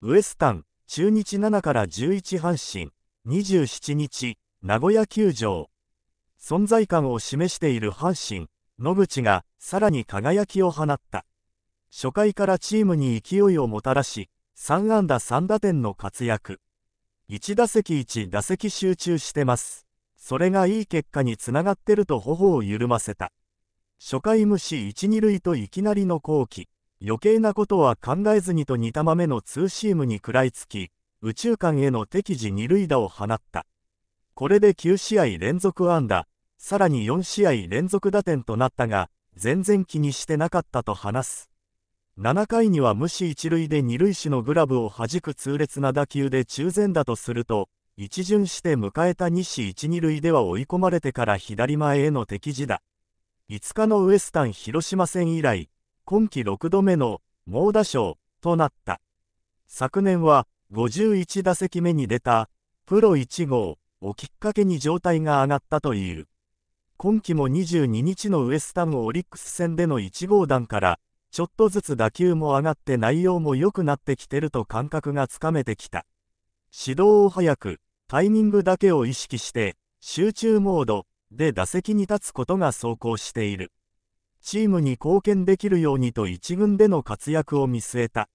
ウエスタン、中日7から11阪神、27日、名古屋球場。存在感を示している阪神、野口がさらに輝きを放った。初回からチームに勢いをもたらし、3安打3打点の活躍。1打席1打席集中してます。それがいい結果につながってると頬を緩ませた。初回無視1、2塁といきなりの好機。余計なことは考えずにと似た豆のツーシームに食らいつき、宇宙間への敵時二塁打を放った。これで9試合連続安打、さらに4試合連続打点となったが、全然気にしてなかったと話す。7回には無視一塁で二塁手のグラブを弾く痛烈な打球で中前だとすると、一巡して迎えた西一二塁では追い込まれてから左前への敵地だ。5日のウエスタン広島戦以来、今季6度目の猛打賞となった。昨年は51打席目に出たプロ1号をきっかけに状態が上がったという。今季も22日のウエスタンオリックス戦での1号弾からちょっとずつ打球も上がって内容も良くなってきてると感覚がつかめてきた。指導を早く、タイミングだけを意識して、集中モードで打席に立つことが走行している。チームに貢献できるようにと1軍での活躍を見据えた。